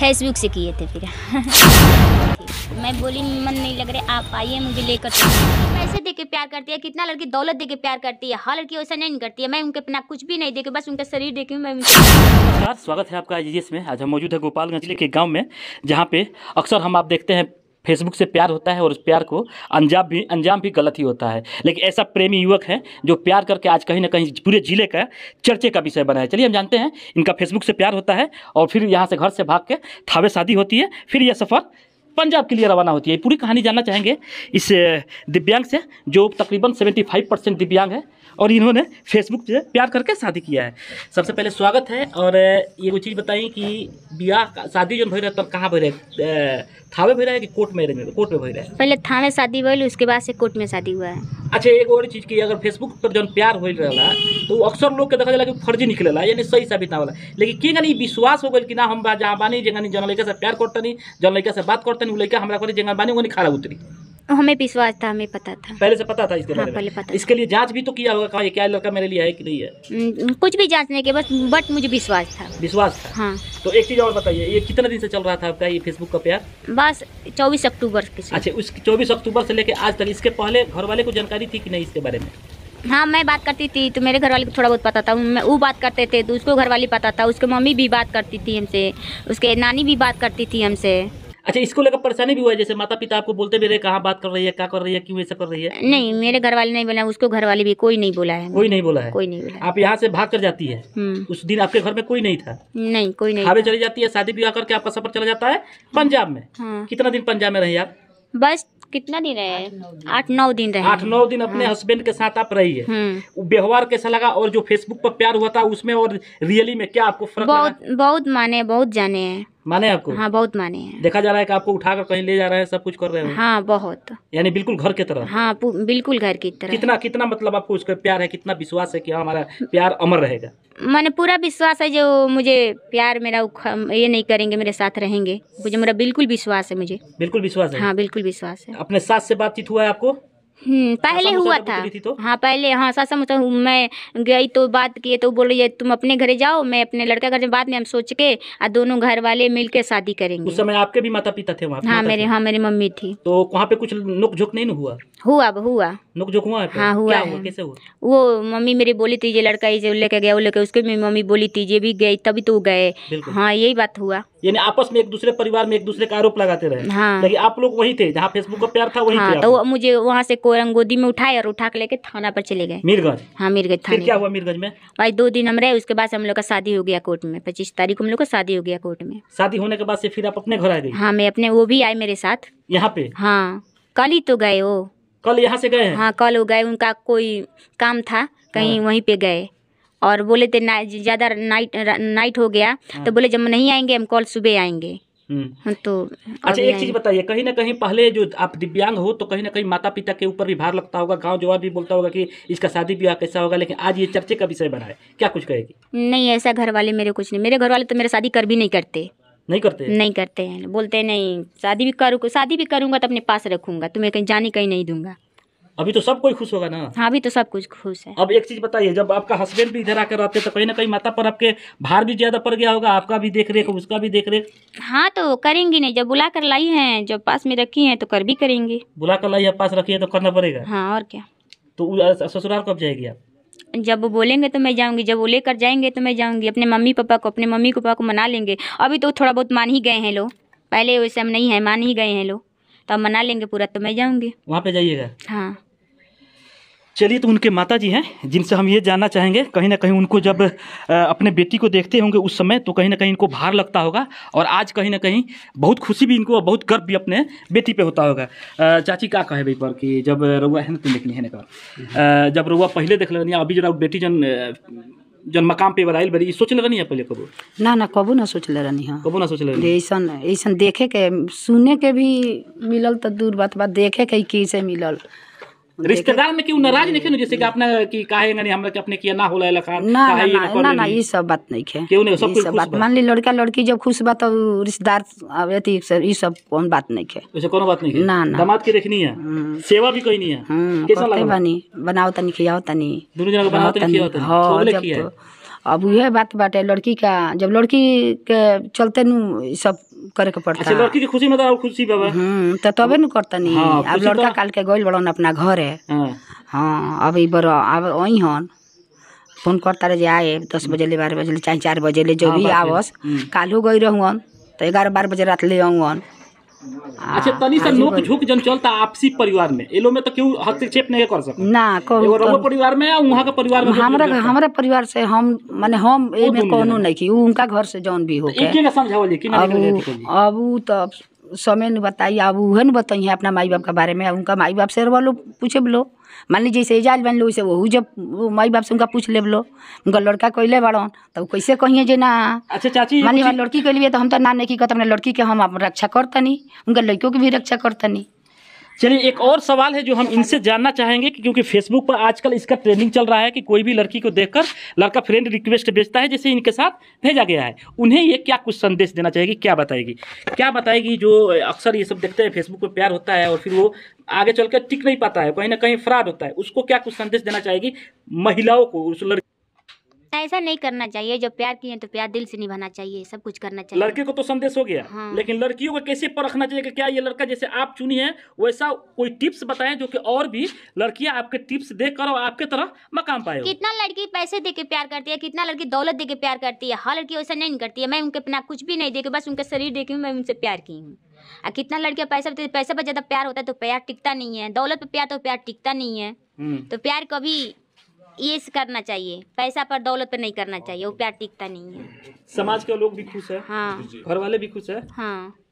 Facebook से किए थे फिर मैं बोली मन नहीं लग रहा आप आइए मुझे लेकर पैसे दे के प्यार करती है कितना लड़की दौलत दे के प्यार करती है हर लड़की वैसा नहीं करती है मैं उनके अपना कुछ भी नहीं देखे बस उनका शरीर देखे मैं नमस्कार स्वागत है आपका आज में आज हम मौजूद है गोपालगंज जिले के गाँव में जहाँ पे अक्सर हम आप देखते हैं फेसबुक से प्यार होता है और उस प्यार को अंजाम भी अंजाम भी गलत ही होता है लेकिन ऐसा प्रेमी युवक है जो प्यार करके आज कहीं ना कहीं पूरे जिले का चर्चे का विषय बना है चलिए हम जानते हैं इनका फेसबुक से प्यार होता है और फिर यहाँ से घर से भाग के थावे शादी होती है फिर यह सफ़र पंजाब के लिए रवाना होती है पूरी कहानी जानना चाहेंगे इस दिव्यांग से जो तकरीबन सेवेंटी फाइव परसेंट दिव्यांग है और इन्होंने फेसबुक से प्यार करके शादी किया है सबसे पहले स्वागत है और ये वो चीज़ बताई कि ब्याह शादी जो भर रहा तब कहाँ भर थावे भर रहा है कि कोर्ट में कोर्ट में भर रहा है पहले थावे शादी भरी उसके बाद से कोर्ट में शादी हुआ है अच्छा एक और चीज़ की अगर फेसबुक पर जो प्यार हो रहा तो अक्सर लोग के देखा जाए कि फर्जी ला यानी सही साबित ना होगा लेकिन कि नहीं विश्वास हो गई कि ना हम जहाँ बानी जेगनी जन लड़का से प्यार नहीं जन लड़का से बात करतनी नहीं लड़का हमारा करी जेगन बानी वहीं खड़ा उतरी हमें विश्वास था हमें पता था पहले से पता था इसके हाँ, पहले पता इसके लिए जांच भी तो किया होगा कहा क्या लड़का मेरे लिए है कि नहीं है कुछ भी जांचने के बस बट मुझे विश्वास था विश्वास था हाँ तो एक चीज और बताइए ये कितने दिन से चल रहा था आपका ये फेसबुक का प्यार बस चौबीस अक्टूबर अच्छा उस चौबीस अक्टूबर से लेकर आज तक इसके पहले घर वाले को जानकारी थी कि नहीं इसके बारे में हाँ मैं बात करती थी तो मेरे घर वाले को थोड़ा बहुत पता था वो बात करते थे तो उसको घर वाली पता था उसके मम्मी भी बात करती थी हमसे उसके नानी भी बात करती थी हमसे अच्छा इसको लेकर परेशानी भी हुआ है जैसे माता पिता आपको बोलते भी रहे कहाँ बात कर रही है क्या कर रही है क्यों ऐसा कर रही है नहीं मेरे घर वाले नहीं बोला उसको घर वाले भी कोई नहीं बोला है कोई नहीं बोला है कोई नहीं बोला आप यहाँ से भाग कर जाती है हम्म। उस दिन आपके घर में कोई नहीं था नहीं कोई नहीं चली जाती है शादी ब्याह करके आपका सफर चला जाता है पंजाब में हाँ। कितना दिन पंजाब में रही आप बस कितना दिन रहे आठ नौ दिन रहे आठ नौ दिन अपने हस्बैंड हाँ। के साथ आप रही है हम्म। व्यवहार कैसा लगा और जो फेसबुक पर प्यार हुआ था उसमें और रियली में क्या आपको फर्क बहुत बहुत माने बहुत जाने हैं माने आपको हाँ बहुत माने हैं देखा जा रहा है कि आपको उठा कर कहीं ले जा रहे हैं सब कुछ कर रहे हैं हाँ बहुत यानी बिल्कुल घर की तरह हाँ बिल्कुल घर की तरह कितना कितना मतलब आपको उसका प्यार है कितना विश्वास है कि हाँ हमारा प्यार अमर रहेगा मैंने पूरा विश्वास है जो मुझे प्यार मेरा ये नहीं करेंगे मेरे साथ रहेंगे मुझे मेरा बिल्कुल विश्वास है मुझे बिल्कुल विश्वास है हाँ बिल्कुल विश्वास है अपने सास से बातचीत हुआ है आपको हम्म, हाँ, पहले हुआ था तो? हाँ पहले हाँ सास मुसा मैं गई तो बात किए तो बोल रही तुम अपने घरे जाओ मैं अपने लड़का घर बाद में हम सोच के और दोनों घर वाले मिल के शादी करेंगे उस समय आपके भी माता पिता थे वहाँ हाँ मेरे हाँ मेरी मम्मी थी तो वहाँ पे कुछ नुक झुक नहीं हुआ हुआ हुआ नुक झुक हुआ हाँ हुआ कैसे हुआ वो मम्मी मेरी बोली थी ये लड़का ये लेके गया वो लेके उसके भी मम्मी बोली थी ये भी गई तभी तो गए हाँ यही बात हुआ यानी आपस में एक दूसरे परिवार में एक दूसरे का आरोप लगाते रहे हाँ आप लोग वही थे जहाँ फेसबुक का प्यार था वही हाँ, तो मुझे वहाँ से को रंगोदी में उठाए और उठा के लेके थाना पर चले गए मीरगंज हाँ मीरगंज थाना क्या हुआ मीरगंज में भाई दो दिन हम रहे उसके बाद हम लोग का शादी हो गया कोर्ट में पच्चीस तारीख को हम लोग का शादी हो गया कोर्ट में शादी होने के बाद से फिर आप अपने घर आए गए हाँ मैं अपने वो भी आए मेरे साथ यहाँ पे हाँ कल ही तो गए वो कल यहाँ से गए हाँ कल वो गए उनका कोई काम था कहीं हाँ। वहीं पे गए और बोले थे ना ज़्यादा नाइट नाइट हो गया तो हाँ। बोले जब नहीं आएंगे हम कल सुबह आएंगे हम्म। हाँ, तो अच्छा एक चीज बताइए कहीं ना कहीं पहले जो आप दिव्यांग हो तो कहीं ना कहीं माता पिता के ऊपर भी भार लगता होगा गांव जवाब भी बोलता होगा कि इसका शादी ब्याह कैसा होगा लेकिन आज ये चर्चे का विषय बना है क्या कुछ कहेगी नहीं ऐसा घर वाले मेरे कुछ नहीं मेरे घर वाले तो मेरे शादी कर भी नहीं करते नहीं करते नहीं करते हैं बोलते नहीं शादी भी करूँ शादी भी करूंगा तो अपने पास रखूंगा तुम्हें कहीं जाने कहीं नहीं दूंगा अभी तो सब कोई खुश होगा ना हाँ अभी तो सब कुछ खुश है अब एक चीज बताइए जब आपका हस्बैंड भी इधर आकर रहते तो कहीं ना कहीं माता पर आपके भार भी ज्यादा पड़ गया होगा आपका भी देख रेख उसका भी देख रेख हाँ तो करेंगी नहीं जब बुला कर लाई है जब पास में रखी है तो कर भी करेंगी बुला कर लाई है पास रखी है तो करना पड़ेगा हाँ और क्या तो ससुराल कब जाएगी आप जब वो बोलेंगे तो मैं जाऊंगी जब वो लेकर जाएंगे तो मैं जाऊंगी अपने मम्मी पापा को अपने मम्मी पापा को मना लेंगे अभी तो थोड़ा बहुत मान ही गए हैं लोग पहले वैसे हम नहीं है मान ही गए हैं लोग तो मना लेंगे पूरा तो मैं जाऊंगी वहाँ पे जाइएगा हाँ चलिए तो उनके माता जी हैं जिनसे हम ये जानना चाहेंगे कहीं ना कहीं उनको जब अपने बेटी को देखते होंगे उस समय तो कहीं ना कहीं इनको भार लगता होगा और आज कहीं ना कहीं बहुत खुशी भी इनको और बहुत गर्व भी अपने बेटी पे होता होगा चाची क्या कहे भाई पर कि जब रुआ है ना तुम देखनी है ना कर जब रुआ पहले देख लेनी अभी जरा बेटी जन जन मकाम पे बड़ी सोच ले रही है पहले कबू ना ना कबू ना ले रही है कबू ना सोच रहनी हाँ। ऐसा ऐसा देखे के सुने के भी मिलल तो दूर बात बात देखे के कैसे मिलल रिश्तेदार में क्यों नाराज नहीं थे जैसे कि आपने की काहे नहीं हमरा के अपने किया ना होला लखा ना ना ना ये सब बात नहीं है क्यों नहीं सब कुछ बात मान ली लड़का लड़की जब खुश बात तो रिश्तेदार अबेती सर ई सब कौन बात नहीं है वैसे कोनो बात नहीं है ना दामाद के देखनी है हम्म। सेवा भी कोई नहीं है हम्म, कैसा लगा बनी बनाओ तनी खियाओ तनी दोनों जना बनाओ तनी खियाओ तनी हां जब तो अब यह बात बाटे लड़की का जब लड़की के चलते नु सब करे के पड़ता अच्छा, लड़की की खुशी में और तो खुशी बाबा हम्म तो तबे न करता नहीं हाँ, अब लड़का काल के गइल बड़न अपना घरे हाँ अब हाँ, ई बड़ अब ओई हन फोन करता रे आए दस हम्म। बजे ले बारह बजे ले चाहे चार बजे ले जो हाँ, भी आवस हम्म। कालू गई रहूँ तो ग्यारह बारह बजे रात ले आउन अच्छा तनी सा नोक झुक जन चलता आपसी परिवार में एलो में तो क्यों हस्तक्षेप नहीं कर सकते ना कहू रहो परिवार में या वहां का परिवार में हमरा हमरा परिवार से हम माने हम ए में कोनो नहीं की उनका घर से जौन भी हो के एक समझावल कि अब अब तो समय न बताई अब वह न बताइए अपना माई बाप के बारे में उनका माई बाप से रह लो पूछे लो मान ली जैसे एजाज बन लो वैसे वह जब माई बाप से उनका पूछ ले लो उनका लड़का कैले बड़न तो कैसे कहिए जे ना अच्छा चाची मान ली लड़की के लिए तो हम तो ना नहीं कहते लड़की के हम रक्षा करतनी उनका लड़कियों की भी रक्षा करतनी चलिए एक और सवाल है जो हम इनसे जानना चाहेंगे कि क्योंकि फेसबुक पर आजकल इसका ट्रेंडिंग चल रहा है कि कोई भी लड़की को देखकर लड़का फ्रेंड रिक्वेस्ट भेजता है जैसे इनके साथ भेजा गया है उन्हें ये क्या कुछ संदेश देना चाहेगी क्या बताएगी क्या बताएगी जो अक्सर ये सब देखते हैं फेसबुक पर प्यार होता है और फिर वो आगे चल टिक नहीं पाता है कहीं ना कहीं फ्रॉड होता है उसको क्या कुछ संदेश देना चाहेगी महिलाओं को उस लड़की ऐसा नहीं करना चाहिए जो प्यार किए तो प्यार दिल से निभाना चाहिए सब कुछ करना चाहिए लड़के को तो संदेश हो गया हाँ। लेकिन लड़कियों को कैसे परखना चाहिए कि क्या ये लड़का जैसे आप चुनी है वैसा कोई टिप्स बताए जो कि और भी लड़कियां आपके टिप्स देख कर और आपके तरह मकाम पाए कितना लड़की पैसे दे के प्यार करती है कितना लड़की दौलत दे के प्यार करती है हर लड़की वैसा नहीं करती है मैं उनके अपना कुछ भी नहीं देखी बस उनके शरीर देखी मैं उनसे प्यार की हूँ आ कितना लड़कियां पैसा बताती पैसा पर ज्यादा प्यार होता है तो प्यार टिकता नहीं है दौलत पर प्यार तो प्यार टिकता नहीं है हम्म। तो प्यार कभी ये करना चाहिए पैसा पर दौलत पर नहीं करना चाहिए वो प्यार टिकता नहीं है समाज के लोग भी खुश है हाँ घर वाले भी खुश है हाँ